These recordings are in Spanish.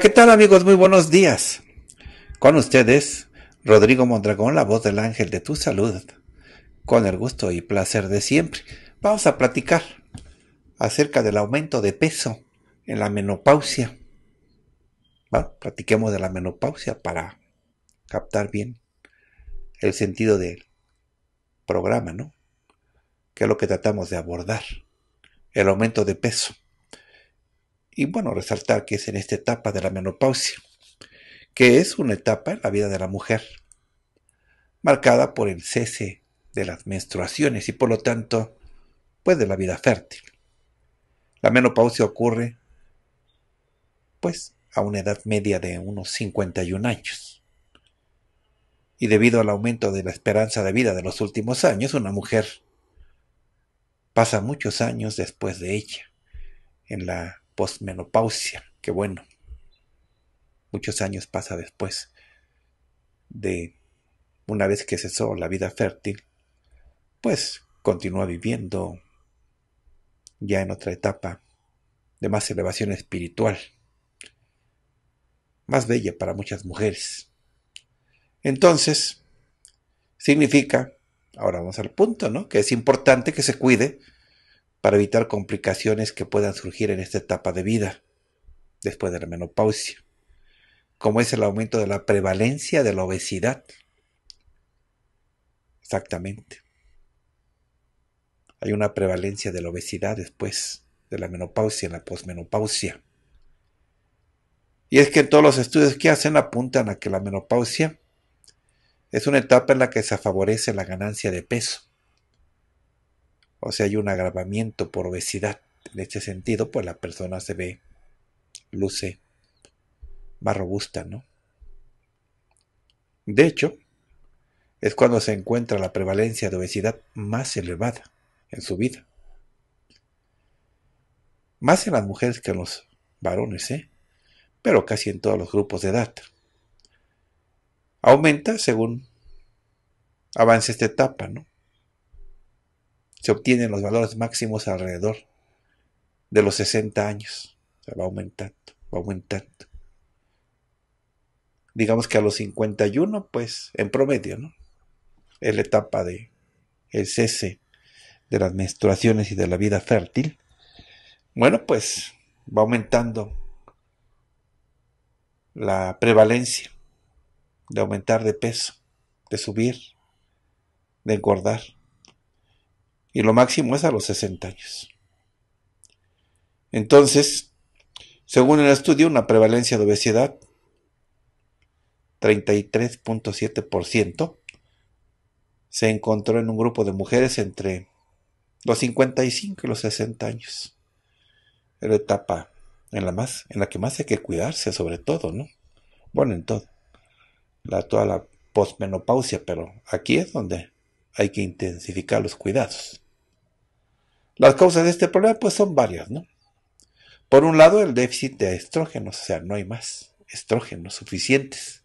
¿qué tal amigos? Muy buenos días. Con ustedes, Rodrigo Mondragón, la voz del ángel de tu salud. Con el gusto y placer de siempre, vamos a platicar acerca del aumento de peso en la menopausia. Bueno, platiquemos de la menopausia para captar bien el sentido del programa, ¿no? Que es lo que tratamos de abordar, el aumento de peso. Y bueno, resaltar que es en esta etapa de la menopausia, que es una etapa en la vida de la mujer, marcada por el cese de las menstruaciones y por lo tanto, pues de la vida fértil. La menopausia ocurre, pues, a una edad media de unos 51 años. Y debido al aumento de la esperanza de vida de los últimos años, una mujer pasa muchos años después de ella, en la posmenopausia, que bueno, muchos años pasa después de una vez que cesó la vida fértil, pues continúa viviendo ya en otra etapa de más elevación espiritual, más bella para muchas mujeres. Entonces, significa, ahora vamos al punto, ¿no? Que es importante que se cuide para evitar complicaciones que puedan surgir en esta etapa de vida, después de la menopausia, como es el aumento de la prevalencia de la obesidad. Exactamente. Hay una prevalencia de la obesidad después de la menopausia, en la posmenopausia. Y es que todos los estudios que hacen apuntan a que la menopausia es una etapa en la que se favorece la ganancia de peso o sea, hay un agravamiento por obesidad. En este sentido, pues la persona se ve, luce más robusta, ¿no? De hecho, es cuando se encuentra la prevalencia de obesidad más elevada en su vida. Más en las mujeres que en los varones, ¿eh? pero casi en todos los grupos de edad. Aumenta según avance esta etapa, ¿no? se obtienen los valores máximos alrededor de los 60 años. O sea, va aumentando, va aumentando. Digamos que a los 51, pues en promedio, ¿no? Es la etapa de el cese de las menstruaciones y de la vida fértil. Bueno, pues va aumentando la prevalencia de aumentar de peso, de subir, de engordar y lo máximo es a los 60 años. Entonces, según el estudio, una prevalencia de obesidad, 33.7%, se encontró en un grupo de mujeres entre los 55 y los 60 años. Era la etapa en la, más, en la que más hay que cuidarse, sobre todo, ¿no? Bueno, en todo. La, toda la postmenopausia pero aquí es donde hay que intensificar los cuidados. Las causas de este problema pues son varias, ¿no? Por un lado, el déficit de estrógenos, o sea, no hay más estrógenos suficientes.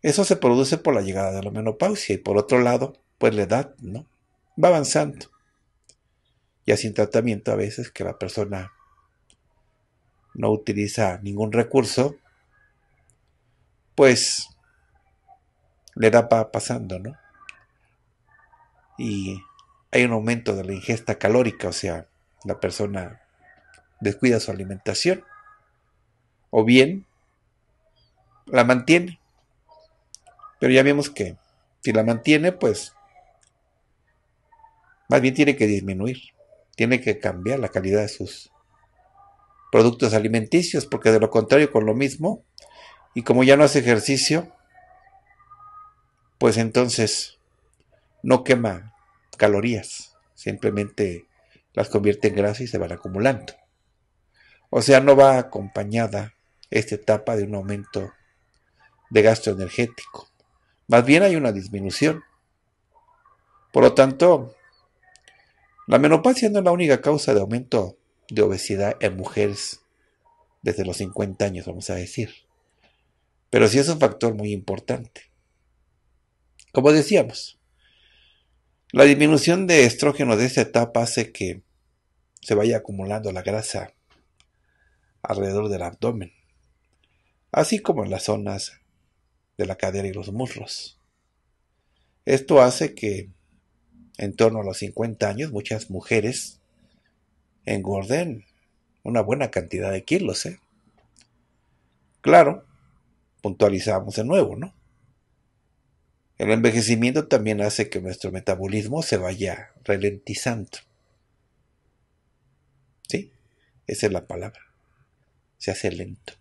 Eso se produce por la llegada de la menopausia y por otro lado, pues la edad, ¿no? Va avanzando. Ya sin tratamiento a veces que la persona no utiliza ningún recurso, pues la va pasando, ¿no? Y hay un aumento de la ingesta calórica, o sea, la persona descuida su alimentación o bien la mantiene. Pero ya vimos que si la mantiene, pues más bien tiene que disminuir, tiene que cambiar la calidad de sus productos alimenticios, porque de lo contrario con lo mismo, y como ya no hace ejercicio, pues entonces no quema calorías, simplemente las convierte en grasa y se van acumulando. O sea, no va acompañada esta etapa de un aumento de gasto energético. Más bien hay una disminución. Por lo tanto, la menopausia no es la única causa de aumento de obesidad en mujeres desde los 50 años, vamos a decir. Pero sí es un factor muy importante. Como decíamos, la disminución de estrógeno de esta etapa hace que se vaya acumulando la grasa alrededor del abdomen, así como en las zonas de la cadera y los muslos. Esto hace que en torno a los 50 años muchas mujeres engorden una buena cantidad de kilos. ¿eh? Claro, puntualizamos de nuevo, ¿no? El envejecimiento también hace que nuestro metabolismo se vaya ralentizando. ¿Sí? Esa es la palabra. Se hace lento.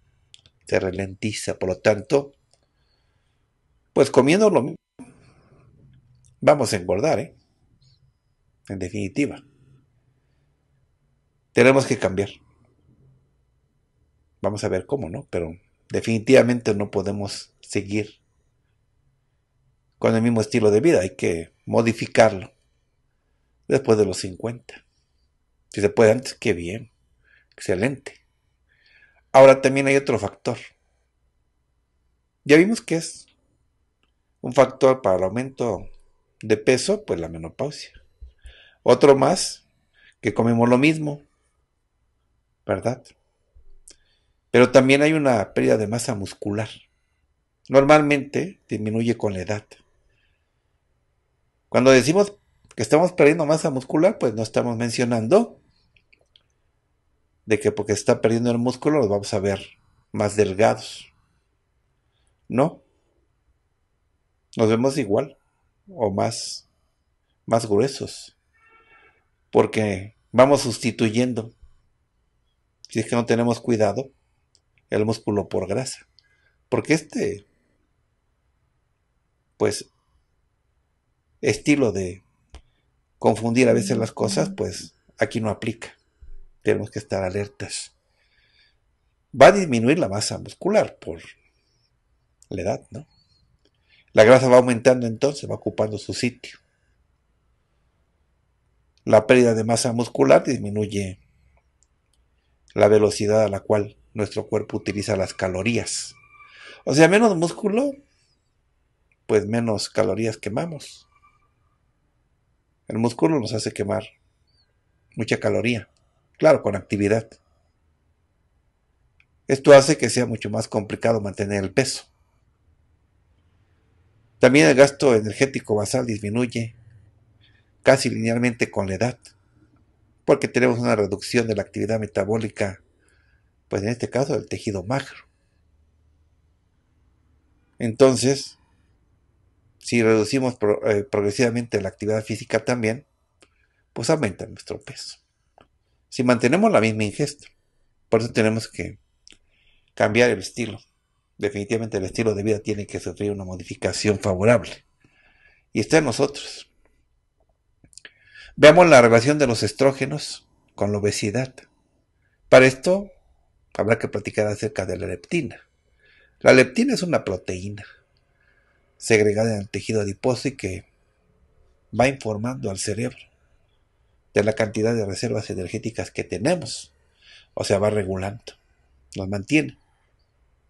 Se ralentiza. Por lo tanto, pues comiendo lo mismo, vamos a engordar, ¿eh? En definitiva. Tenemos que cambiar. Vamos a ver cómo, ¿no? Pero definitivamente no podemos seguir con el mismo estilo de vida, hay que modificarlo después de los 50. Si se puede antes, qué bien, excelente. Ahora también hay otro factor. Ya vimos que es un factor para el aumento de peso, pues la menopausia. Otro más, que comemos lo mismo, ¿verdad? Pero también hay una pérdida de masa muscular. Normalmente disminuye con la edad. Cuando decimos que estamos perdiendo masa muscular, pues no estamos mencionando de que porque está perdiendo el músculo los vamos a ver más delgados. No. Nos vemos igual o más, más gruesos. Porque vamos sustituyendo, si es que no tenemos cuidado, el músculo por grasa. Porque este, pues estilo de confundir a veces las cosas, pues aquí no aplica. Tenemos que estar alertas. Va a disminuir la masa muscular por la edad, ¿no? La grasa va aumentando entonces, va ocupando su sitio. La pérdida de masa muscular disminuye la velocidad a la cual nuestro cuerpo utiliza las calorías. O sea, menos músculo, pues menos calorías quemamos. El músculo nos hace quemar mucha caloría, claro, con actividad. Esto hace que sea mucho más complicado mantener el peso. También el gasto energético basal disminuye casi linealmente con la edad, porque tenemos una reducción de la actividad metabólica, pues en este caso del tejido magro. Entonces, si reducimos eh, progresivamente la actividad física también, pues aumenta nuestro peso. Si mantenemos la misma ingesta, por eso tenemos que cambiar el estilo. Definitivamente el estilo de vida tiene que sufrir una modificación favorable. Y está en nosotros. Veamos la relación de los estrógenos con la obesidad. Para esto habrá que platicar acerca de la leptina. La leptina es una proteína segregada en el tejido adiposo y que va informando al cerebro de la cantidad de reservas energéticas que tenemos. O sea, va regulando, nos mantiene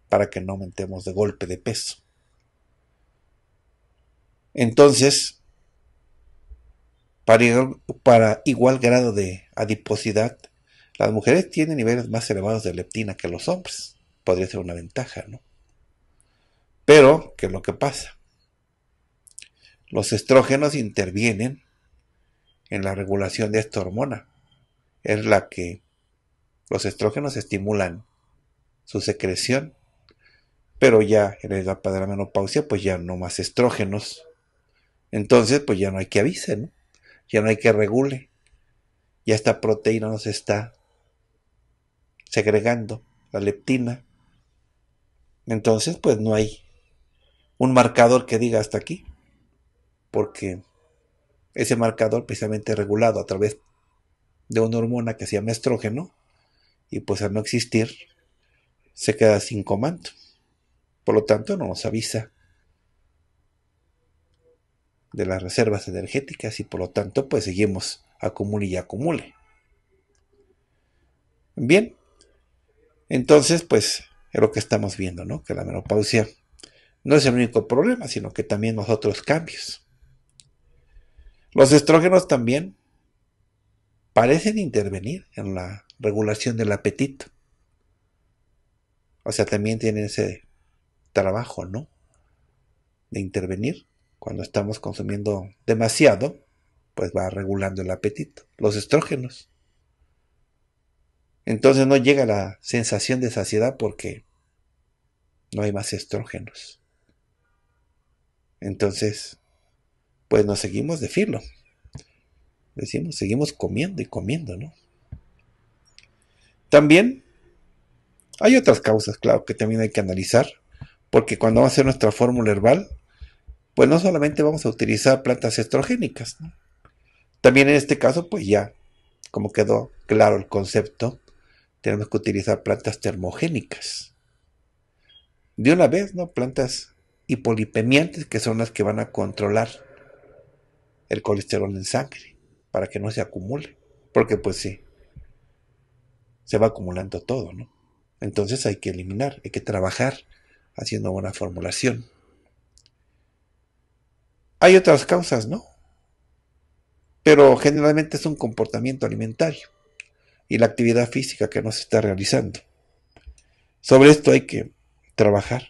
para que no aumentemos de golpe de peso. Entonces, para igual, para igual grado de adiposidad, las mujeres tienen niveles más elevados de leptina que los hombres. Podría ser una ventaja, ¿no? Pero, ¿qué es lo que pasa? Los estrógenos intervienen en la regulación de esta hormona. Es la que los estrógenos estimulan su secreción, pero ya en el etapa de la menopausia, pues ya no más estrógenos. Entonces, pues ya no hay que avise, ¿no? ya no hay que regule. Ya esta proteína nos está segregando, la leptina. Entonces, pues no hay un marcador que diga hasta aquí porque ese marcador precisamente regulado a través de una hormona que se llama estrógeno y pues al no existir se queda sin comando. Por lo tanto no nos avisa de las reservas energéticas y por lo tanto pues seguimos acumule y acumule. Bien, entonces pues es lo que estamos viendo, ¿no? Que la menopausia no es el único problema, sino que también los otros cambios. Los estrógenos también parecen intervenir en la regulación del apetito. O sea, también tienen ese trabajo, ¿no? De intervenir. Cuando estamos consumiendo demasiado, pues va regulando el apetito. Los estrógenos. Entonces no llega la sensación de saciedad porque no hay más estrógenos. Entonces pues nos seguimos de filo. Decimos, seguimos comiendo y comiendo, ¿no? También hay otras causas, claro, que también hay que analizar, porque cuando vamos a hacer nuestra fórmula herbal, pues no solamente vamos a utilizar plantas estrogénicas, ¿no? También en este caso, pues ya, como quedó claro el concepto, tenemos que utilizar plantas termogénicas. De una vez, ¿no? Plantas hipolipemiantes, que son las que van a controlar el colesterol en sangre para que no se acumule. Porque pues sí, se va acumulando todo, ¿no? Entonces hay que eliminar, hay que trabajar haciendo una formulación. Hay otras causas, ¿no? Pero generalmente es un comportamiento alimentario y la actividad física que no se está realizando. Sobre esto hay que trabajar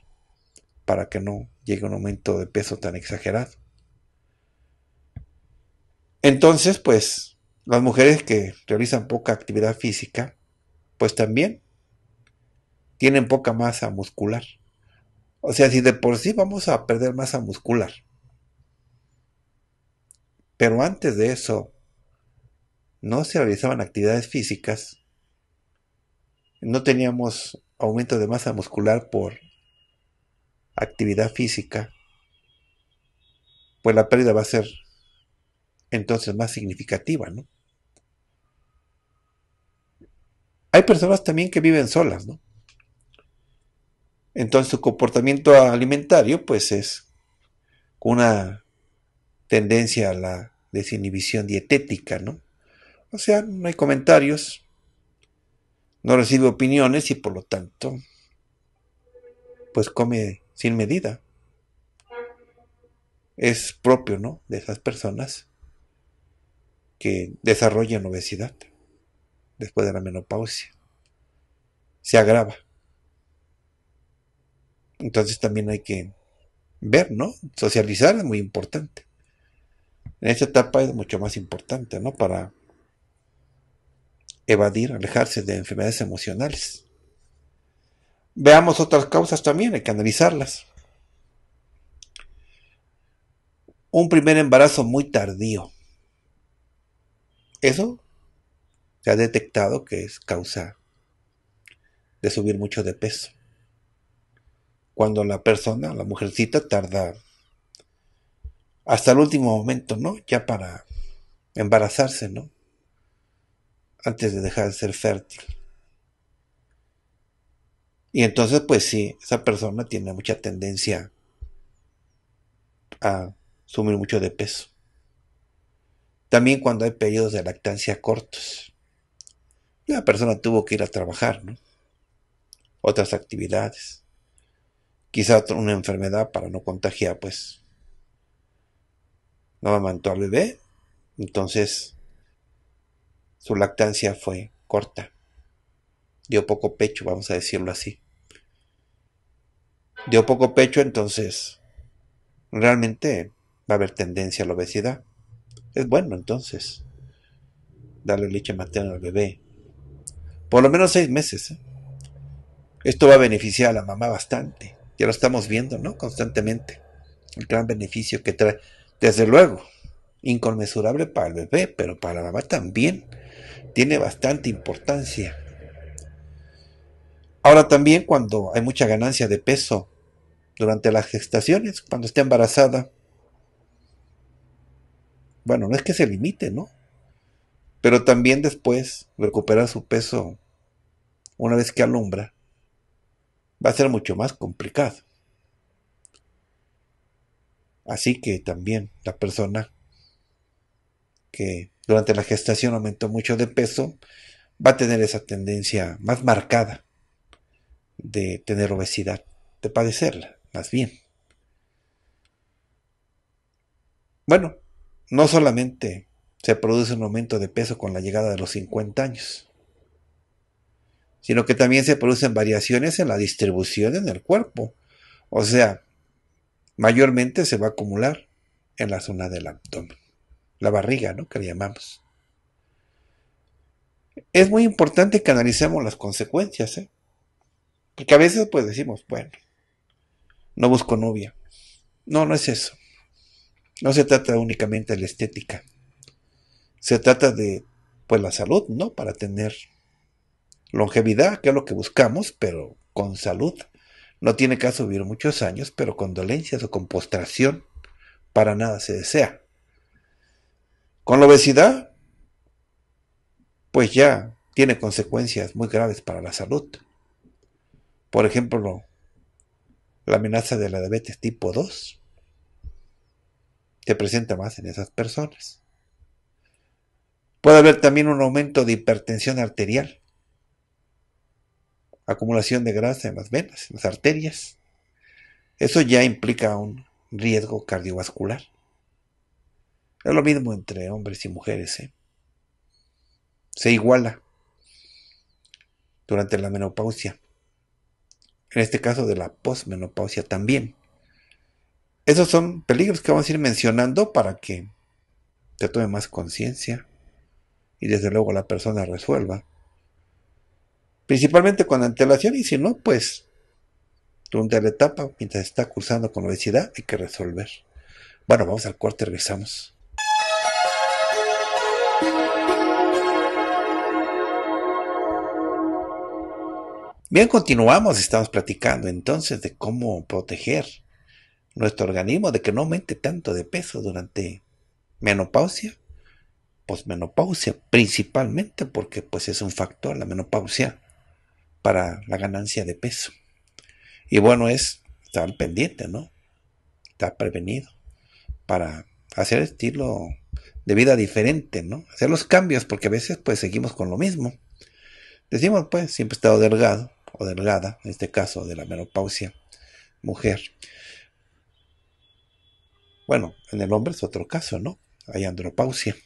para que no llegue un aumento de peso tan exagerado. Entonces, pues, las mujeres que realizan poca actividad física, pues también tienen poca masa muscular. O sea, si de por sí vamos a perder masa muscular. Pero antes de eso, no se realizaban actividades físicas, no teníamos aumento de masa muscular por actividad física, pues la pérdida va a ser entonces más significativa, ¿no? Hay personas también que viven solas, ¿no? Entonces su comportamiento alimentario pues es una tendencia a la desinhibición dietética, ¿no? O sea, no hay comentarios, no recibe opiniones y por lo tanto pues come sin medida. Es propio, ¿no? De esas personas que desarrollan obesidad después de la menopausia. Se agrava. Entonces también hay que ver, ¿no? Socializar es muy importante. En esta etapa es mucho más importante, ¿no? Para evadir, alejarse de enfermedades emocionales. Veamos otras causas también, hay que analizarlas. Un primer embarazo muy tardío. Eso se ha detectado que es causa de subir mucho de peso. Cuando la persona, la mujercita, tarda hasta el último momento, ¿no? Ya para embarazarse, ¿no? Antes de dejar de ser fértil. Y entonces, pues sí, esa persona tiene mucha tendencia a subir mucho de peso. También cuando hay periodos de lactancia cortos. La persona tuvo que ir a trabajar, ¿no? Otras actividades. Quizá una enfermedad para no contagiar, pues. No amamantó al bebé, entonces su lactancia fue corta. Dio poco pecho, vamos a decirlo así. Dio poco pecho, entonces realmente va a haber tendencia a la obesidad. Es bueno entonces darle leche materna al bebé. Por lo menos seis meses. ¿eh? Esto va a beneficiar a la mamá bastante. Ya lo estamos viendo, ¿no? Constantemente. El gran beneficio que trae. Desde luego, inconmensurable para el bebé, pero para la mamá también. Tiene bastante importancia. Ahora también cuando hay mucha ganancia de peso durante las gestaciones, cuando está embarazada, bueno, no es que se limite, ¿no? Pero también después recuperar su peso una vez que alumbra va a ser mucho más complicado. Así que también la persona que durante la gestación aumentó mucho de peso va a tener esa tendencia más marcada de tener obesidad, de padecerla, más bien. Bueno, no solamente se produce un aumento de peso con la llegada de los 50 años, sino que también se producen variaciones en la distribución en el cuerpo. O sea, mayormente se va a acumular en la zona del abdomen, la barriga, ¿no? Que le llamamos. Es muy importante que analicemos las consecuencias, ¿eh? Porque a veces pues decimos, bueno, no busco novia. No, no es eso. No se trata únicamente de la estética. Se trata de pues la salud, ¿no? Para tener longevidad, que es lo que buscamos, pero con salud. No tiene caso vivir muchos años, pero con dolencias o con postración, para nada se desea. Con la obesidad, pues ya tiene consecuencias muy graves para la salud. Por ejemplo, la amenaza de la diabetes tipo 2, se presenta más en esas personas. Puede haber también un aumento de hipertensión arterial, acumulación de grasa en las venas, en las arterias. Eso ya implica un riesgo cardiovascular. Es lo mismo entre hombres y mujeres. ¿eh? Se iguala durante la menopausia. En este caso de la posmenopausia también. Esos son peligros que vamos a ir mencionando para que te tome más conciencia y desde luego la persona resuelva. Principalmente con antelación y si no, pues durante la etapa, mientras está cursando con obesidad, hay que resolver. Bueno, vamos al corte, regresamos. Bien, continuamos, estamos platicando entonces de cómo proteger nuestro organismo de que no aumente tanto de peso durante menopausia, posmenopausia, pues principalmente porque pues es un factor la menopausia para la ganancia de peso. Y bueno, es estar pendiente, ¿no? Estar prevenido para hacer estilo de vida diferente, ¿no? Hacer los cambios porque a veces pues seguimos con lo mismo. Decimos pues, siempre he estado delgado o delgada, en este caso de la menopausia mujer. Bueno, en el hombre es otro caso, ¿no? Hay andropausia.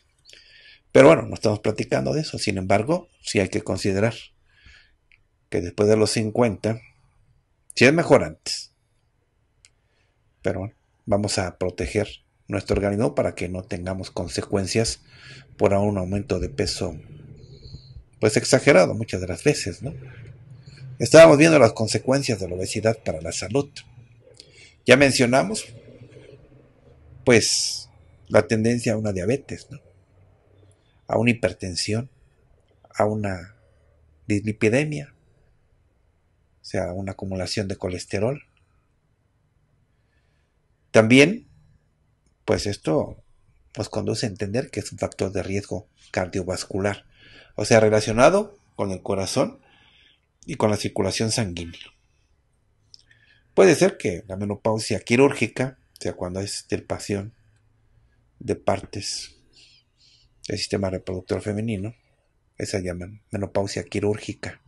Pero bueno, no estamos platicando de eso. Sin embargo, sí hay que considerar que después de los 50, sí es mejor antes. Pero bueno, vamos a proteger nuestro organismo para que no tengamos consecuencias por un aumento de peso, pues exagerado muchas de las veces, ¿no? Estábamos viendo las consecuencias de la obesidad para la salud. Ya mencionamos pues la tendencia a una diabetes, a una hipertensión, a una dislipidemia, o sea, una acumulación de colesterol. También, pues esto nos conduce a entender que es un factor de riesgo cardiovascular, o sea, relacionado con el corazón y con la circulación sanguínea. Puede ser que la menopausia quirúrgica o este, sea, cuando hay extirpación de partes del sistema reproductor femenino, esa llaman menopausia quirúrgica,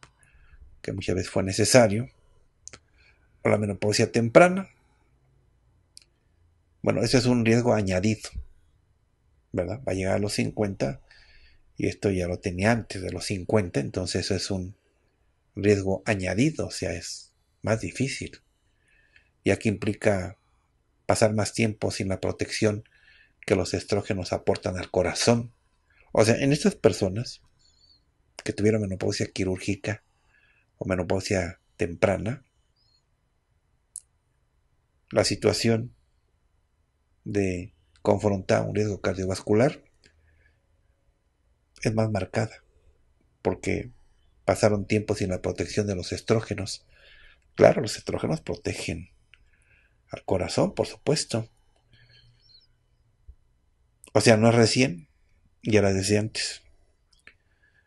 que muchas veces fue necesario, o la menopausia temprana. Bueno, ese es un riesgo añadido, ¿verdad? Va a llegar a los 50 y esto ya lo tenía antes de los 50, entonces eso es un riesgo añadido, o sea, es más difícil, Y aquí implica pasar más tiempo sin la protección que los estrógenos aportan al corazón. O sea, en estas personas que tuvieron menopausia quirúrgica o menopausia temprana, la situación de confrontar un riesgo cardiovascular es más marcada, porque pasaron tiempo sin la protección de los estrógenos. Claro, los estrógenos protegen al corazón, por supuesto. O sea, no es recién, ya era desde antes.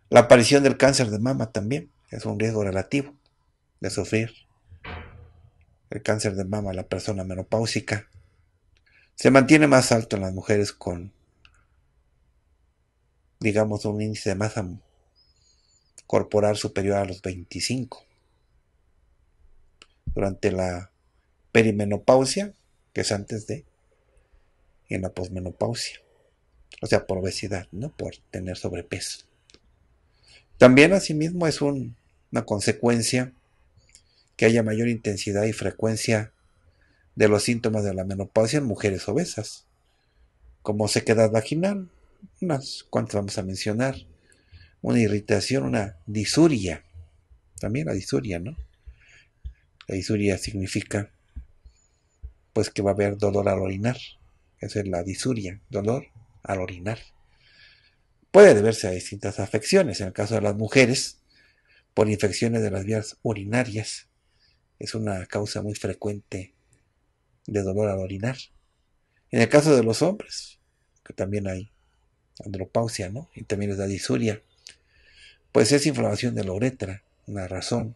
La aparición del cáncer de mama también es un riesgo relativo de sufrir el cáncer de mama la persona menopáusica. Se mantiene más alto en las mujeres con, digamos, un índice de masa corporal superior a los 25. Durante la perimenopausia, que es antes de, y en la posmenopausia. O sea, por obesidad, ¿no? Por tener sobrepeso. También asimismo es una consecuencia que haya mayor intensidad y frecuencia de los síntomas de la menopausia en mujeres obesas, como sequedad vaginal, unas cuantas vamos a mencionar, una irritación, una disuria, también la disuria, ¿no? La disuria significa pues que va a haber dolor al orinar. eso es la disuria, dolor al orinar. Puede deberse a distintas afecciones. En el caso de las mujeres, por infecciones de las vías urinarias. Es una causa muy frecuente de dolor al orinar. En el caso de los hombres, que también hay andropausia, ¿no? Y también es la disuria. Pues es inflamación de la uretra, una razón.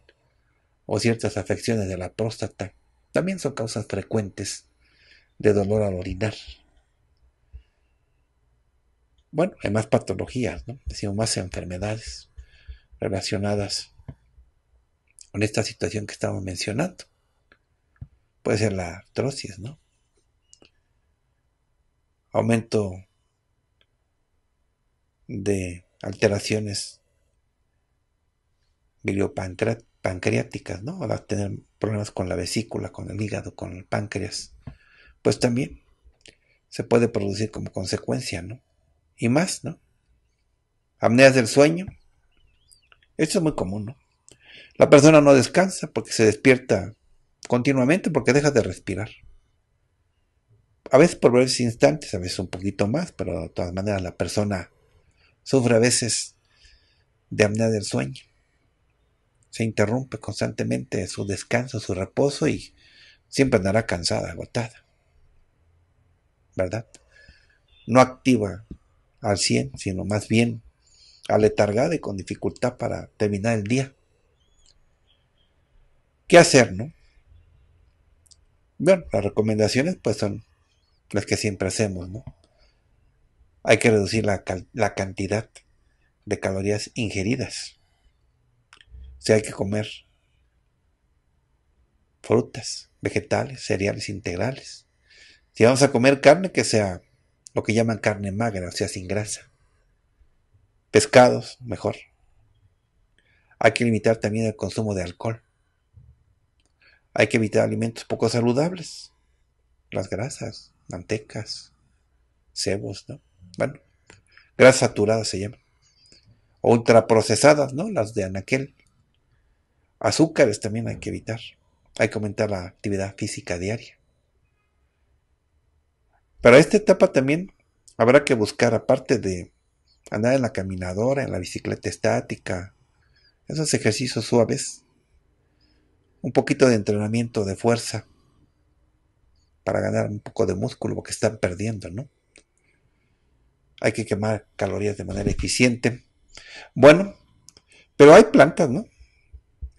O ciertas afecciones de la próstata también son causas frecuentes de dolor al orinar. Bueno, hay más patologías, ¿no? Decimos más enfermedades relacionadas con esta situación que estamos mencionando. Puede ser la artrosis, ¿no? Aumento de alteraciones biliopancreáticas pancreáticas, ¿no? Va a tener problemas con la vesícula, con el hígado, con el páncreas. Pues también se puede producir como consecuencia, ¿no? Y más, ¿no? Apneas del sueño. Esto es muy común, ¿no? La persona no descansa porque se despierta continuamente porque deja de respirar. A veces por breves instantes, a veces un poquito más, pero de todas maneras la persona sufre a veces de apnea del sueño se interrumpe constantemente su descanso, su reposo y siempre andará cansada, agotada. ¿Verdad? No activa al 100, sino más bien aletargada y con dificultad para terminar el día. ¿Qué hacer, no? Bueno, las recomendaciones pues son las que siempre hacemos, ¿no? Hay que reducir la, la cantidad de calorías ingeridas si hay que comer frutas, vegetales, cereales integrales. Si vamos a comer carne, que sea lo que llaman carne magra, o sea, sin grasa. Pescados, mejor. Hay que limitar también el consumo de alcohol. Hay que evitar alimentos poco saludables. Las grasas, mantecas, cebos, ¿no? Bueno, grasas saturadas se llaman. O ultraprocesadas, ¿no? Las de anaquel. Azúcares también hay que evitar. Hay que aumentar la actividad física diaria. Para esta etapa también habrá que buscar, aparte de andar en la caminadora, en la bicicleta estática, esos ejercicios suaves, un poquito de entrenamiento de fuerza para ganar un poco de músculo que están perdiendo, ¿no? Hay que quemar calorías de manera eficiente. Bueno, pero hay plantas, ¿no?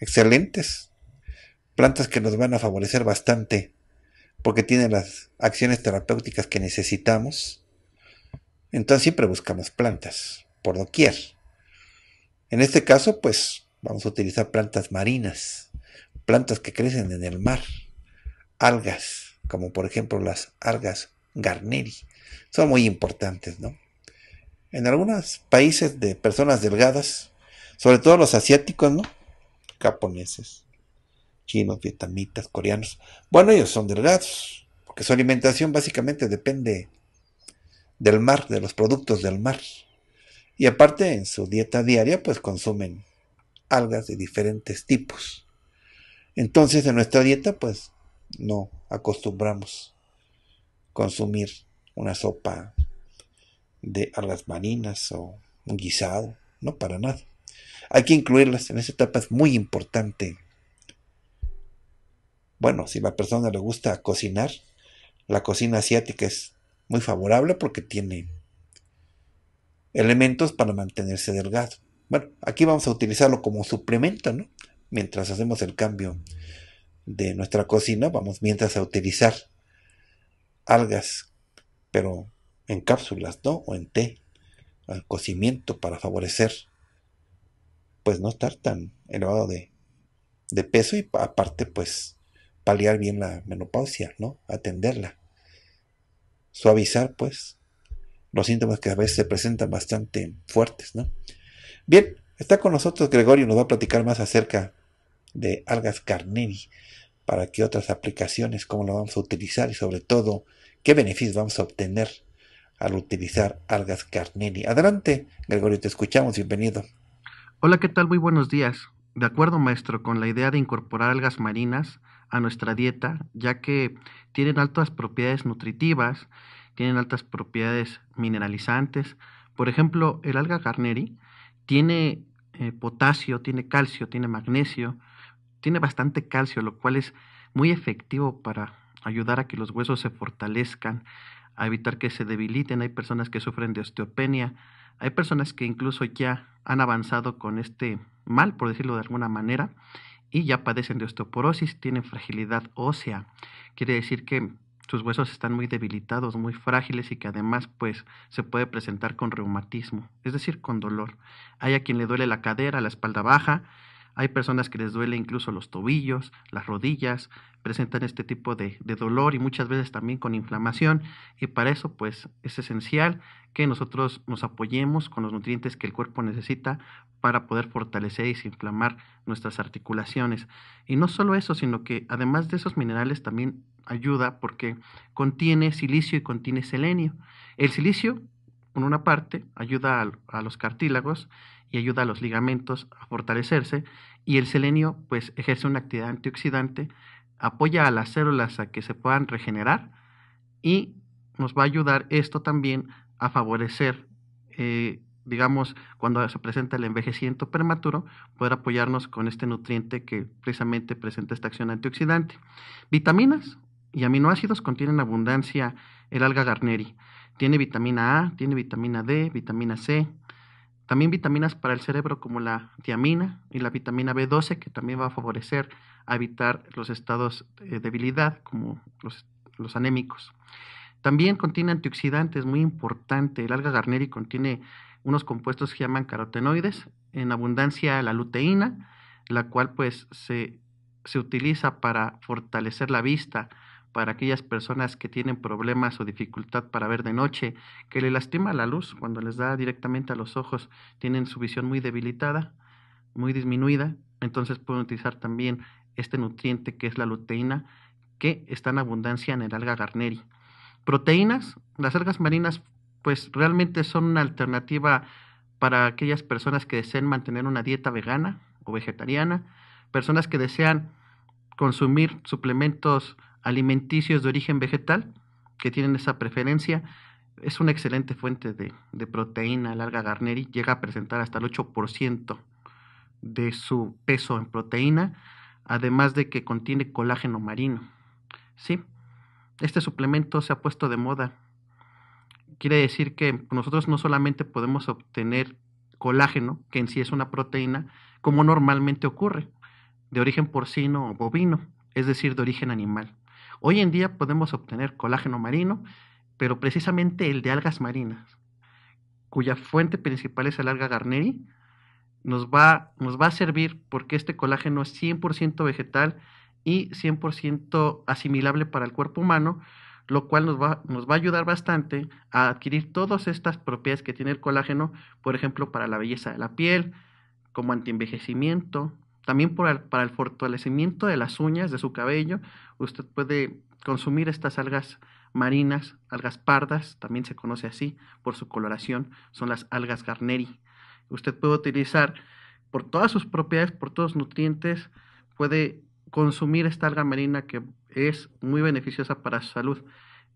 excelentes, plantas que nos van a favorecer bastante porque tienen las acciones terapéuticas que necesitamos. Entonces siempre buscamos plantas, por doquier. En este caso, pues vamos a utilizar plantas marinas, plantas que crecen en el mar, algas, como por ejemplo las algas garneri, son muy importantes, ¿no? En algunos países de personas delgadas, sobre todo los asiáticos, ¿no? japoneses, chinos, vietnamitas, coreanos. Bueno, ellos son delgados, porque su alimentación básicamente depende del mar, de los productos del mar. Y aparte en su dieta diaria pues consumen algas de diferentes tipos. Entonces en nuestra dieta pues no acostumbramos consumir una sopa de algas marinas o un guisado, no para nada. Hay que incluirlas en esta etapa, es muy importante. Bueno, si la persona le gusta cocinar, la cocina asiática es muy favorable porque tiene elementos para mantenerse delgado. Bueno, aquí vamos a utilizarlo como suplemento, ¿no? Mientras hacemos el cambio de nuestra cocina, vamos mientras a utilizar algas, pero en cápsulas, ¿no? O en té, al cocimiento para favorecer pues no estar tan elevado de, peso y aparte pues paliar bien la menopausia, ¿no? Atenderla. Suavizar pues los síntomas que a veces se presentan bastante fuertes, ¿no? Bien, está con nosotros Gregorio, nos va a platicar más acerca de algas carneli, para qué otras aplicaciones, cómo lo vamos a utilizar y sobre todo qué beneficios vamos a obtener al utilizar algas carneli. Adelante, Gregorio, te escuchamos, bienvenido. Hola, ¿qué tal? Muy buenos días. De acuerdo, maestro, con la idea de incorporar algas marinas a nuestra dieta, ya que tienen altas propiedades nutritivas, tienen altas propiedades mineralizantes. Por ejemplo, el alga carneri tiene eh, potasio, tiene calcio, tiene magnesio, tiene bastante calcio, lo cual es muy efectivo para ayudar a que los huesos se fortalezcan, a evitar que se debiliten. Hay personas que sufren de osteopenia, hay personas que incluso ya han avanzado con este mal, por decirlo de alguna manera, y ya padecen de osteoporosis, tienen fragilidad ósea. Quiere decir que sus huesos están muy debilitados, muy frágiles y que además pues se puede presentar con reumatismo, es decir, con dolor. Hay a quien le duele la cadera, la espalda baja, hay personas que les duele incluso los tobillos, las rodillas, presentan este tipo de, dolor y muchas veces también con inflamación. Y para eso, pues, es esencial que nosotros nos apoyemos con los nutrientes que el cuerpo necesita para poder fortalecer y desinflamar nuestras articulaciones. Y no solo eso, sino que además de esos minerales también ayuda porque contiene silicio y contiene selenio. El silicio, por una parte, ayuda a los cartílagos y ayuda a los ligamentos a fortalecerse y el selenio pues ejerce una actividad antioxidante, apoya a las células a que se puedan regenerar y nos va a ayudar esto también a favorecer, eh, digamos, cuando se presenta el envejecimiento prematuro, poder apoyarnos con este nutriente que precisamente presenta esta acción antioxidante. Vitaminas y aminoácidos contienen abundancia el alga garneri. Tiene vitamina A, tiene vitamina D, vitamina C, también vitaminas para el cerebro como la tiamina y la vitamina B12 que también va a favorecer a evitar los estados de eh, debilidad como los, anémicos. También contiene antioxidantes, muy importante. El alga garneri contiene unos compuestos que llaman carotenoides, en abundancia la luteína, la cual pues se, se utiliza para fortalecer la vista, para aquellas personas que tienen problemas o dificultad para ver de noche, que le lastima la luz cuando les da directamente a los ojos, tienen su visión muy debilitada, muy disminuida, entonces pueden utilizar también este nutriente que es la luteína, que está en abundancia en el alga garneri. Proteínas, las algas marinas pues realmente son una alternativa para aquellas personas que deseen mantener una dieta vegana o vegetariana, personas que desean consumir suplementos alimenticios de origen vegetal que tienen esa preferencia. Es una excelente fuente de, proteína, larga garneri, llega a presentar hasta el 8% de su peso en proteína, además de que contiene colágeno marino. ¿Sí? Este suplemento se ha puesto de moda. Quiere decir que nosotros no solamente podemos obtener colágeno, que en sí es una proteína, como normalmente ocurre, de origen porcino o bovino, es decir, de origen animal. Hoy en día podemos obtener colágeno marino, pero precisamente el de algas marinas, cuya fuente principal es el alga garneri, nos va, a servir porque este colágeno es 100% vegetal y 100% asimilable para el cuerpo humano, lo cual nos va, nos va a ayudar bastante a adquirir todas estas propiedades que tiene el colágeno, por ejemplo, para la belleza de la piel, como antienvejecimiento, también para el fortalecimiento de las uñas, de su cabello, usted puede consumir estas algas marinas, algas pardas, también se conoce así por su coloración, son las algas garneri. Usted puede utilizar por todas sus propiedades, por todos los nutrientes, puede consumir esta alga marina que es muy beneficiosa para su salud.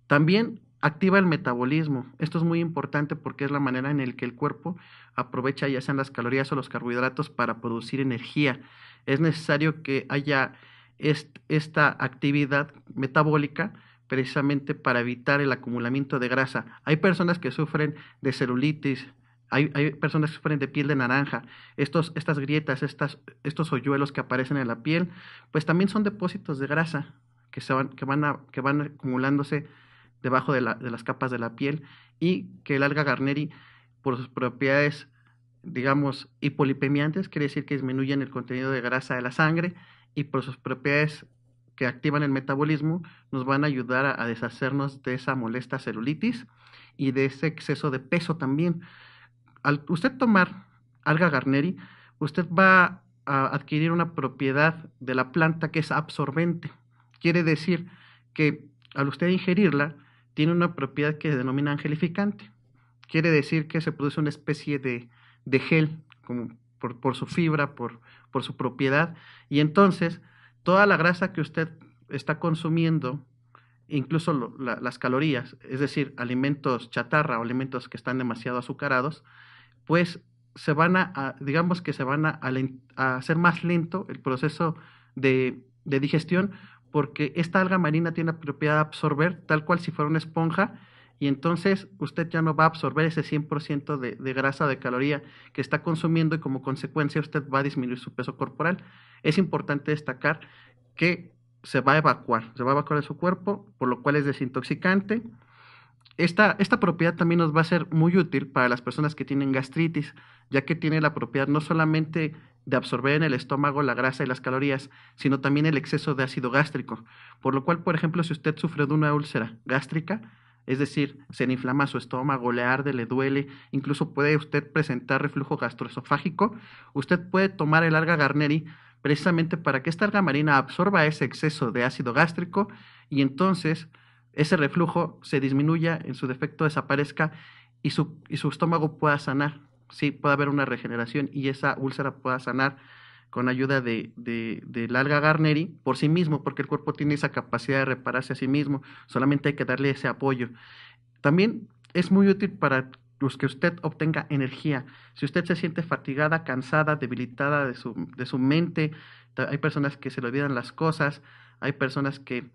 También activa el metabolismo. Esto es muy importante porque es la manera en la que el cuerpo aprovecha ya sean las calorías o los carbohidratos para producir energía. Es necesario que haya esta actividad metabólica precisamente para evitar el acumulamiento de grasa. Hay personas que sufren de celulitis, hay, personas que sufren de piel de naranja. Estos, estas grietas, estas, estos hoyuelos que aparecen en la piel, pues también son depósitos de grasa que, se van, que, van, a, que van acumulándose debajo de, de, las capas de la piel y que el alga garneri por sus propiedades, digamos, hipolipemiantes, quiere decir que disminuyen el contenido de grasa de la sangre, y por sus propiedades que activan el metabolismo, nos van a ayudar a, deshacernos de esa molesta celulitis y de ese exceso de peso también. Al usted tomar alga garneri, usted va a adquirir una propiedad de la planta que es absorbente. Quiere decir que al usted ingerirla, tiene una propiedad que se denomina angelificante quiere decir que se produce una especie de, de gel como por, por, su fibra, por, por su propiedad, y entonces toda la grasa que usted está consumiendo, incluso las calorías, es decir, alimentos chatarra o alimentos que están demasiado azucarados, pues se van a, digamos que se van a, a, hacer más lento el proceso de, de digestión, porque esta alga marina tiene la propiedad de absorber, tal cual si fuera una esponja, y entonces usted ya no va a absorber ese 100% de, de, grasa, de caloría que está consumiendo y como consecuencia usted va a disminuir su peso corporal. Es importante destacar que se va a evacuar, se va a evacuar de su cuerpo, por lo cual es desintoxicante. esta propiedad también nos va a ser muy útil para las personas que tienen gastritis, ya que tiene la propiedad no solamente de absorber en el estómago la grasa y las calorías, sino también el exceso de ácido gástrico, por lo cual, por ejemplo, si usted sufre de una úlcera gástrica, es decir, se le inflama su estómago, le arde, le duele, incluso puede usted presentar reflujo gastroesofágico. Usted puede tomar el alga garneri precisamente para que esta alga marina absorba ese exceso de ácido gástrico y entonces ese reflujo se disminuya, en su defecto desaparezca y su, y su estómago pueda sanar. Sí, puede haber una regeneración y esa úlcera pueda sanar con ayuda de, alga Garneri por sí mismo, porque el cuerpo tiene esa capacidad de repararse a sí mismo, solamente hay que darle ese apoyo. También es muy útil para los que usted obtenga energía. Si usted se siente fatigada, cansada, debilitada de su, de su mente, hay personas que se le olvidan las cosas, hay personas que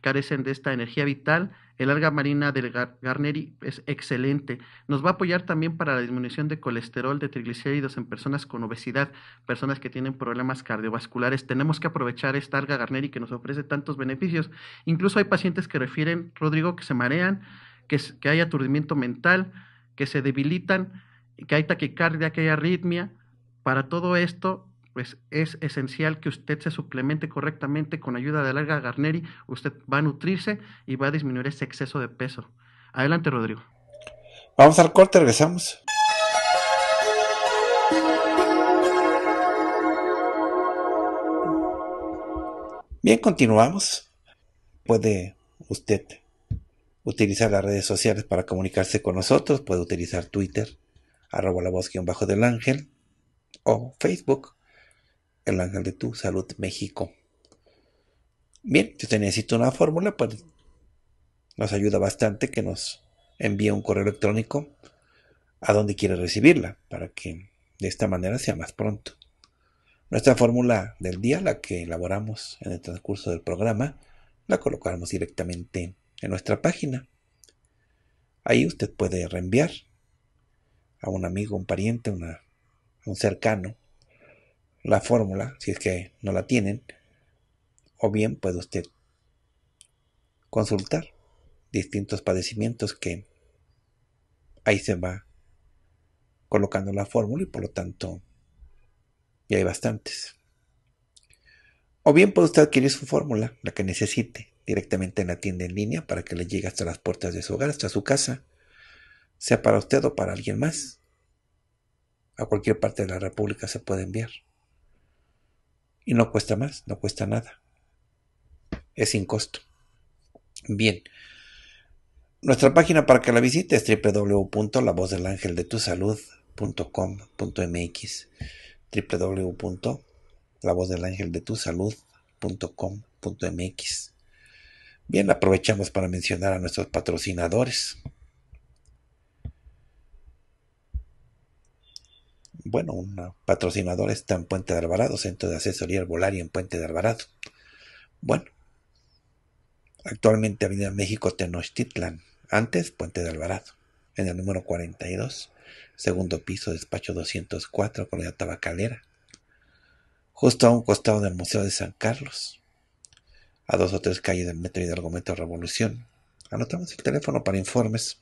carecen de esta energía vital, el alga marina del Garnery Garneri es excelente. Nos va a apoyar también para la disminución de colesterol, de triglicéridos en personas con obesidad, personas que tienen problemas cardiovasculares. Tenemos que aprovechar esta alga Garneri que nos ofrece tantos beneficios. Incluso hay pacientes que refieren, Rodrigo, que se marean, que, que hay aturdimiento mental, que se debilitan, que hay taquicardia, que hay arritmia. Para todo esto, pues es esencial que usted se suplemente correctamente con ayuda de larga garneri, usted va a nutrirse y va a disminuir ese exceso de peso. Adelante, Rodrigo. Vamos al corte, regresamos. Bien, continuamos. Puede usted utilizar las redes sociales para comunicarse con nosotros. Puede utilizar Twitter, arroba la voz bajo del ángel, o Facebook, el ángel de tu salud México. Bien, si usted necesita una fórmula, pues nos ayuda bastante que nos envíe un correo electrónico a donde quiere recibirla, para que de esta manera sea más pronto. Nuestra fórmula del día, la que elaboramos en el transcurso del programa, la colocamos directamente en nuestra página. Ahí usted puede reenviar a un amigo, un pariente, un cercano, la fórmula, si es que no la tienen, o bien puede usted consultar distintos padecimientos que ahí se va colocando la fórmula y por lo tanto ya hay bastantes. O bien puede usted adquirir su fórmula, la que necesite, directamente en la tienda en línea para que le llegue hasta las puertas de su hogar, hasta su casa, sea para usted o para alguien más. A cualquier parte de la República se puede enviar. Y no cuesta más, no cuesta nada. Es sin costo. Bien. Nuestra página para que la visite es www.lavozdelangeldetusalud.com.mx www.lavozdelangeldetusalud.com.mx Bien, aprovechamos para mencionar a nuestros patrocinadores. bueno, un patrocinador está en Puente de Alvarado, centro de asesoría herbolaria en Puente de Alvarado. Bueno, actualmente Avenida México Tenochtitlan, antes Puente de Alvarado, en el número 42, segundo piso, despacho 204, con la Tabacalera, justo a un costado del Museo de San Carlos, a dos o tres calles del metro y del Metro Revolución. Anotamos el teléfono para informes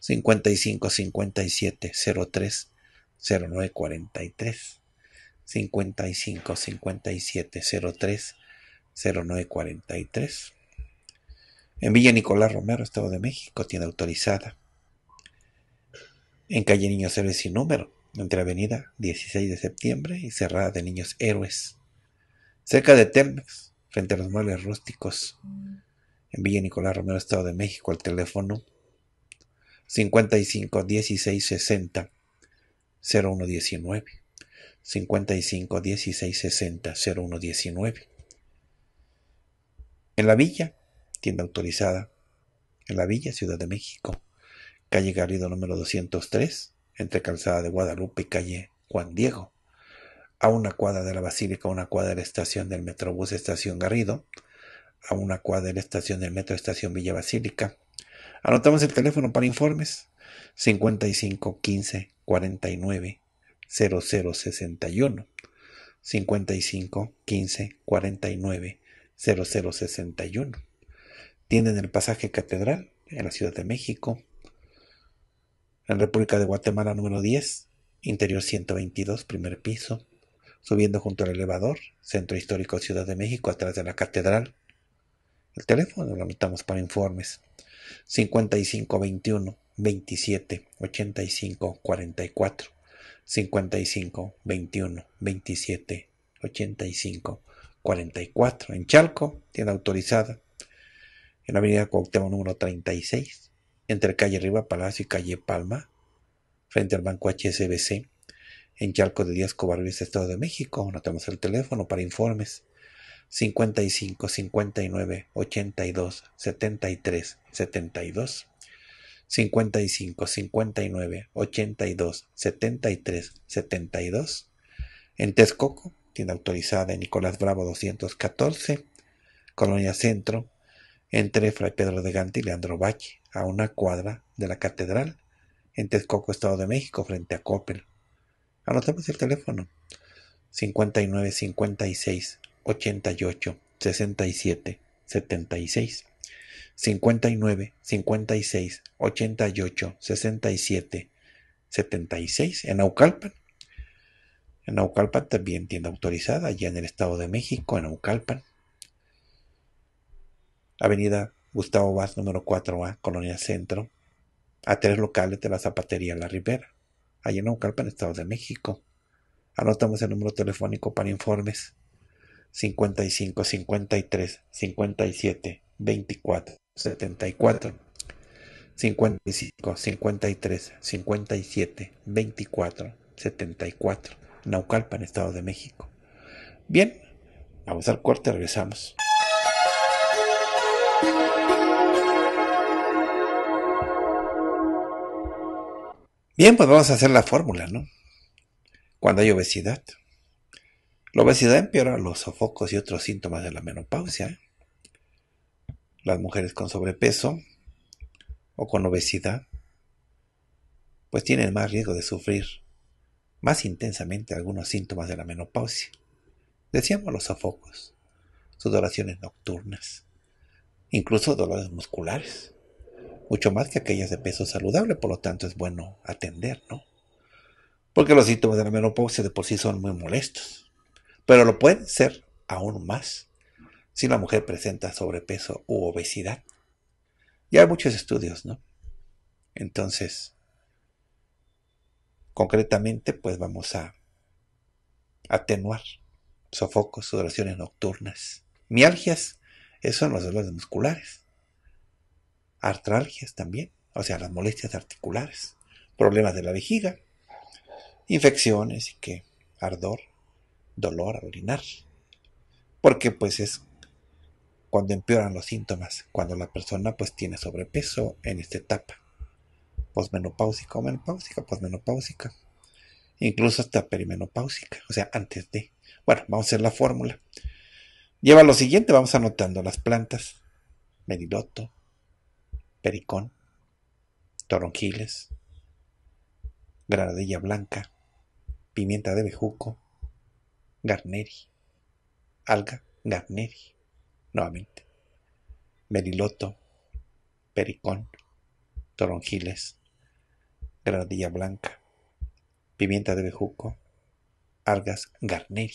55 57 0943 55 57 03 0943. En Villa Nicolás Romero, Estado de México, tiene autorizada. En calle Niños Héroes sin número, entre avenida 16 de septiembre y cerrada de Niños Héroes. Cerca de Telmex, frente a los muebles rústicos. En Villa Nicolás Romero, Estado de México, el teléfono 55 16 60 0119 55 16 60 0119. En la villa, tienda autorizada, en la villa, Ciudad de México, calle Garrido número 203, entre Calzada de Guadalupe y calle Juan Diego, a una cuadra de la Basílica, a una cuadra de la estación del Metrobús Estación Garrido, a una cuadra de la estación del Metro Estación Villa Basílica. Anotamos el teléfono para informes 55 15 49 0061. 55 15 49 0061. Tienen el pasaje catedral en la Ciudad de México. En República de Guatemala número 10, interior 122, primer piso. Subiendo junto al elevador, Centro Histórico Ciudad de México, atrás de la catedral. El teléfono lo anotamos para informes. 55 21 27 85 44 55 21 27 85 44 en Chalco, tienda autorizada en la avenida Cuauhtémoc número 36 entre calle Riva Palacio y calle Palma frente al banco HSBC en Chalco de Díaz Covarrubias, Estado de México. notamos el teléfono para informes 55 59 82 73 72 55, 59, 82, 73, 72. En Texcoco, tienda autorizada de Nicolás Bravo 214, Colonia Centro, entre Fray Pedro de Gante y Leandro Valle, a una cuadra de la Catedral, en Texcoco, Estado de México, frente a Coppel. Anotemos el teléfono 59 56 88 67 76. 59, 56, 88, 67, 76 en Aucalpan. En Aucalpan también tienda autorizada, allá en el Estado de México, en Aucalpan. Avenida Gustavo Vaz, número 4A, Colonia Centro, a tres locales de la Zapatería La Ribera, allá en Aucalpan, Estado de México. Anotamos el número telefónico para informes 55 53 57 24. 74, 55, 53, 57, 24, 74, Naucalpan, Estado de México. Bien, vamos al corte, regresamos. Bien, pues vamos a hacer la fórmula, ¿no? Cuando hay obesidad. La obesidad empeora los sofocos y otros síntomas de la menopausia. ¿eh? las mujeres con sobrepeso o con obesidad, pues tienen más riesgo de sufrir más intensamente algunos síntomas de la menopausia. Decíamos los sofocos, sudoraciones nocturnas, incluso dolores musculares, mucho más que aquellas de peso saludable, por lo tanto es bueno atender, ¿no? Porque los síntomas de la menopausia de por sí son muy molestos, pero lo pueden ser aún más si la mujer presenta sobrepeso u obesidad. Ya hay muchos estudios, ¿no? Entonces, concretamente, pues vamos a atenuar sofocos, sudoraciones nocturnas, mialgias, eso son los dolores musculares, artralgias también, o sea, las molestias articulares, problemas de la vejiga, infecciones y que ardor, dolor al orinar, porque pues es cuando empeoran los síntomas, cuando la persona pues tiene sobrepeso en esta etapa, posmenopáusica o menopáusica, posmenopáusica, incluso hasta perimenopáusica, o sea, antes de. Bueno, vamos a hacer la fórmula. Lleva lo siguiente, vamos anotando las plantas, meriloto, pericón, toronjiles, granadilla blanca, pimienta de bejuco, garneri, alga garneri, nuevamente. Meriloto, pericón, toronjiles, granadilla blanca, pimienta de bejuco, algas garneri.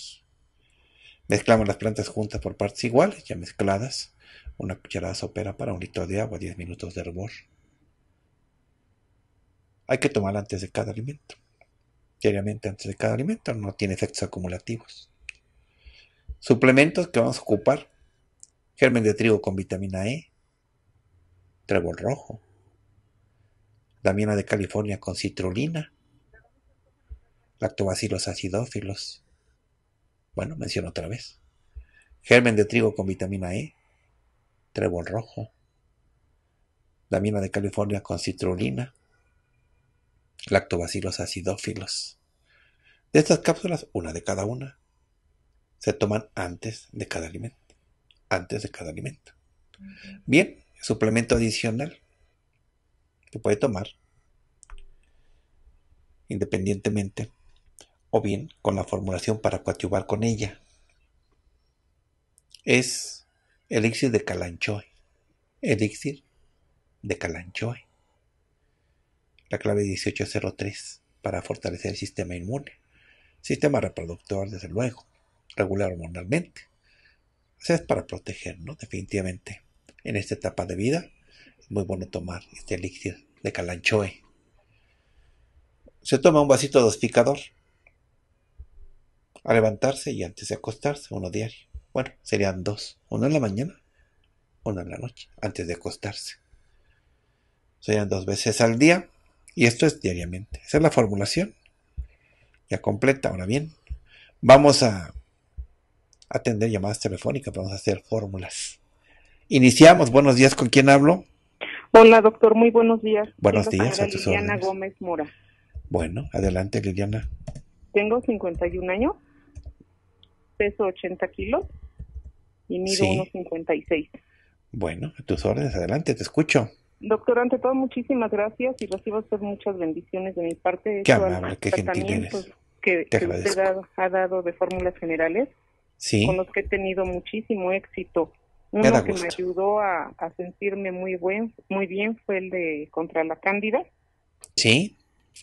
Mezclamos las plantas juntas por partes iguales, ya mezcladas. Una cucharada sopera para un litro de agua, 10 minutos de hervor. Hay que tomar antes de cada alimento. Diariamente antes de cada alimento, no tiene efectos acumulativos. Suplementos que vamos a ocupar germen de trigo con vitamina E, trébol rojo, damiana de California con citrulina, lactobacilos acidófilos, bueno, menciono otra vez, germen de trigo con vitamina E, trébol rojo, damiana de California con citrulina, lactobacilos acidófilos. De estas cápsulas, una de cada una, se toman antes de cada alimento antes de cada alimento. Bien, suplemento adicional que puede tomar independientemente o bien con la formulación para coadyuvar con ella. Es elixir de calanchoe. Elixir de calanchoy. La clave 1803 para fortalecer el sistema inmune. Sistema reproductor, desde luego, regular hormonalmente. O es para no, definitivamente. En esta etapa de vida es muy bueno tomar este elixir de calanchoe. Se toma un vasito dosificador a levantarse y antes de acostarse, uno diario. Bueno, serían dos, uno en la mañana, uno en la noche, antes de acostarse. Serían dos veces al día y esto es diariamente. Esa es la formulación. Ya completa, ahora bien. Vamos a atender llamadas telefónicas, vamos a hacer fórmulas. Iniciamos, buenos días, ¿con quién hablo? Hola, doctor, muy buenos días. Buenos días, a tus Liliana Gómez Mora. Bueno, adelante, Liliana. Tengo 51 años, peso 80 kilos y mido 1,56. Bueno, a tus órdenes, adelante, te escucho. Doctor, ante todo, muchísimas gracias y recibo usted muchas bendiciones de mi parte. Qué amable, qué gentil Que, te usted ha dado de fórmulas generales con los que he tenido muchísimo éxito. Uno que me ayudó a, sentirme muy, buen, muy bien fue el de Contra la Cándida. Sí.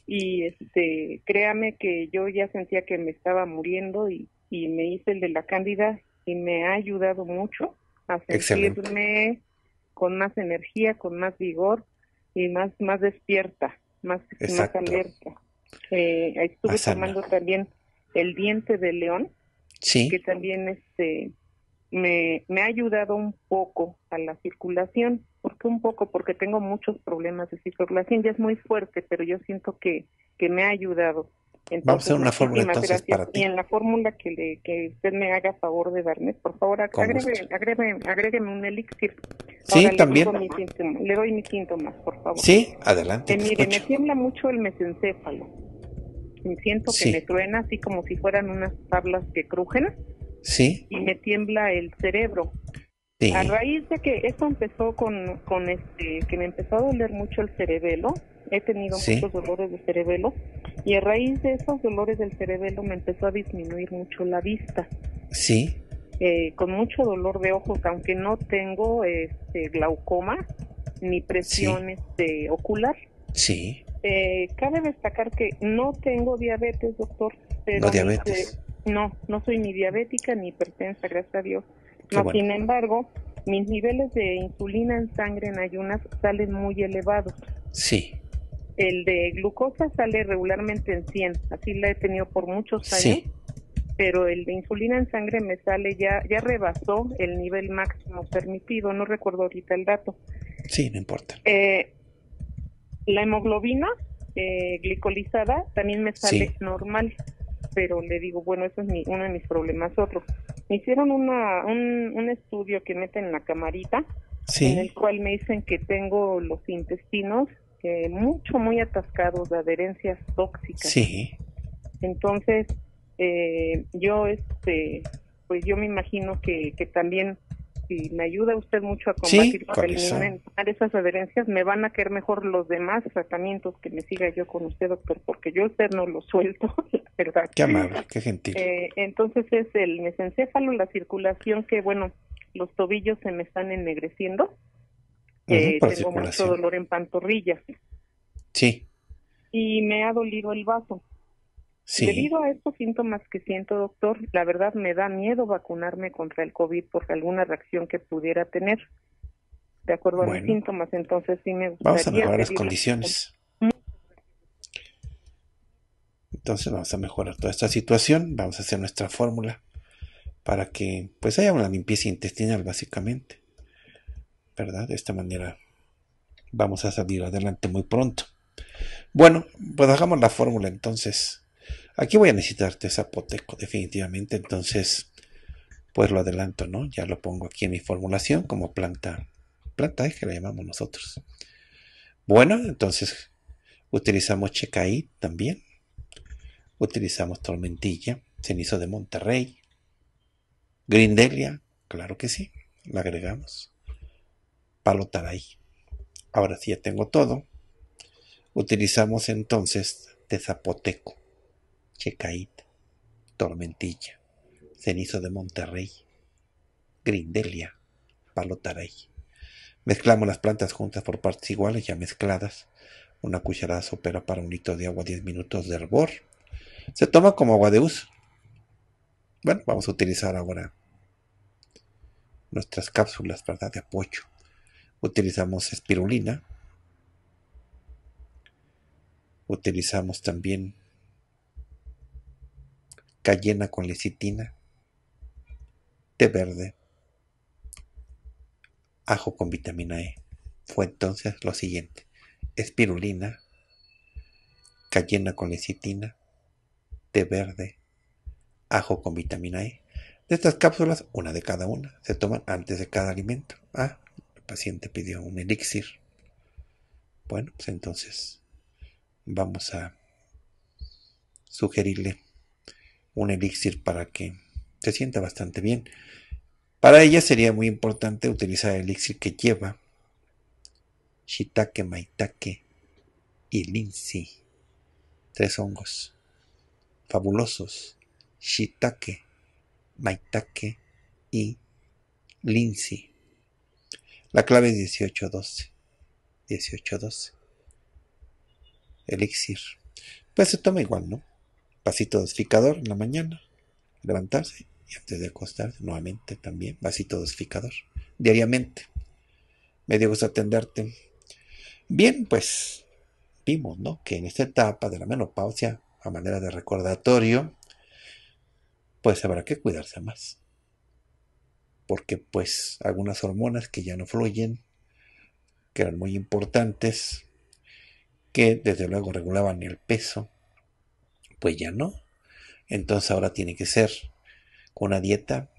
Y este, créame que yo ya sentía que me estaba muriendo y, me hice el de la Cándida y me ha ayudado mucho a sentirme con más energía, con más vigor y más, más despierta, más, más alerta. Eh, estuve tomando también el diente de león que también este me, ha ayudado un poco a la circulación. porque un poco? Porque tengo muchos problemas de circulación. Ya es muy fuerte, pero yo siento que, que me ha ayudado. Vamos a hacer una fórmula entonces gracias. Y en la fórmula que, le, que usted me haga favor de darme, por favor, agrégueme, un elixir. Sí, también. Le, doy mis síntomas, por favor. Sí, adelante. Eh, mire, me tiembla mucho el mesencéfalo siento que me truena así como si fueran unas tablas que crujen. Sí. Y me tiembla el cerebro. Sí. A raíz de que eso empezó con, con este, que me empezó a doler mucho el cerebelo, he tenido muchos dolores de cerebelo, y a raíz de esos dolores del cerebelo me empezó a disminuir mucho la vista. Sí. Eh, con mucho dolor de ojos, aunque no tengo este, glaucoma ni presiones sí. Este, ocular. Sí eh, cabe destacar que no tengo diabetes, doctor. no diabetes. Este, no, no soy ni diabética ni hipertensa, gracias a Dios. No, Sin embargo, mis niveles de insulina en sangre en ayunas salen muy elevados. Sí. El de glucosa sale regularmente en 100, así la he tenido por muchos años. Sí. Pero el de insulina en sangre me sale ya, ya rebasó el nivel máximo permitido, no recuerdo ahorita el dato. Sí, no importa. Eh, la hemoglobina eh, glicolizada también me sale normal, pero le digo, bueno, eso es uno de mis problemas. Otro, me hicieron un, estudio que meten en la camarita, en el cual me dicen que tengo los intestinos eh, mucho, muy atascados de adherencias tóxicas. Sí. Entonces, eh, yo, este, pues yo me imagino que, que también y me ayuda usted mucho a combatir con para esas adherencias, me van a caer mejor los demás tratamientos que me siga yo con usted, doctor, porque yo usted no lo suelto, la verdad. Qué amable, qué gentil. Eh, entonces es el mesencéfalo, la circulación que, bueno, los tobillos se me están ennegreciendo. Eh, tengo mucho dolor en pantorrillas. Sí. Y me ha dolido el vaso. Debido a estos síntomas que siento, doctor, la verdad me da miedo vacunarme contra el COVID porque alguna reacción que pudiera tener. De acuerdo a mis síntomas, entonces sí me gustaría. Vamos a mejorar las condiciones. Entonces vamos a mejorar toda esta situación, vamos a hacer nuestra fórmula para que pues haya una limpieza intestinal básicamente. ¿Verdad? De esta manera vamos a salir adelante muy pronto. Bueno, pues hagamos la fórmula entonces. Aquí voy a necesitar zapoteco, definitivamente. Entonces, pues lo adelanto, ¿no? Ya lo pongo aquí en mi formulación como planta, planta es que la llamamos nosotros. Bueno, entonces utilizamos checaí también. Utilizamos tormentilla, cenizo de Monterrey, grindelia, claro que sí, la agregamos. Palo Ahora sí ya tengo todo. Utilizamos entonces de Checait, Tormentilla, Cenizo de Monterrey, Grindelia, Palotarey. Mezclamos las plantas juntas por partes iguales ya mezcladas. Una cucharada sopera para un litro de agua 10 minutos de hervor. Se toma como agua de uso. Bueno, vamos a utilizar ahora nuestras cápsulas ¿verdad? de apoyo. Utilizamos espirulina. Utilizamos también cayena con lecitina, té verde, ajo con vitamina E. Fue entonces lo siguiente, espirulina, cayena con lecitina, té verde, ajo con vitamina E. De estas cápsulas, una de cada una, se toman antes de cada alimento. Ah, el paciente pidió un elixir. Bueno, pues entonces vamos a sugerirle un elixir para que se sienta bastante bien. Para ella sería muy importante utilizar el elixir que lleva shiitake, maitake y linsi. Tres hongos fabulosos. Shiitake, maitake y linsi. La clave es 1812. 1812. Elixir. Pues se toma igual, ¿no? vasito dosificador en la mañana, levantarse y antes de acostarse nuevamente también vasito dosificador diariamente. Me dio gusto atenderte. Bien, pues vimos, ¿no? Que en esta etapa de la menopausia, a manera de recordatorio, pues habrá que cuidarse más. Porque pues algunas hormonas que ya no fluyen, que eran muy importantes, que desde luego regulaban el peso, pues ya no. Entonces ahora tiene que ser con una dieta,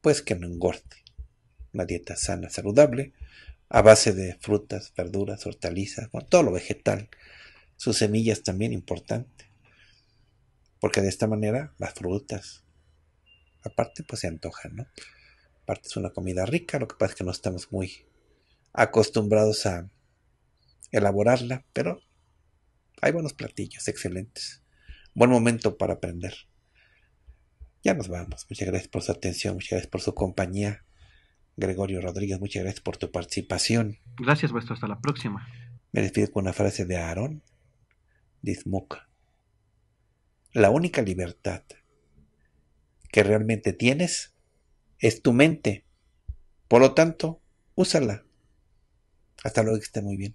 pues que no engorde. Una dieta sana, saludable, a base de frutas, verduras, hortalizas, todo lo vegetal. Sus semillas también importante. Porque de esta manera las frutas, aparte, pues se antojan, ¿no? Aparte es una comida rica, lo que pasa es que no estamos muy acostumbrados a elaborarla, pero hay buenos platillos excelentes buen momento para aprender. Ya nos vamos. Muchas gracias por su atención, muchas gracias por su compañía. Gregorio Rodríguez, muchas gracias por tu participación. Gracias, vuestro. Hasta la próxima. Me despido con una frase de Aarón Dizmuk. La única libertad que realmente tienes es tu mente. Por lo tanto, úsala. Hasta luego, que esté muy bien.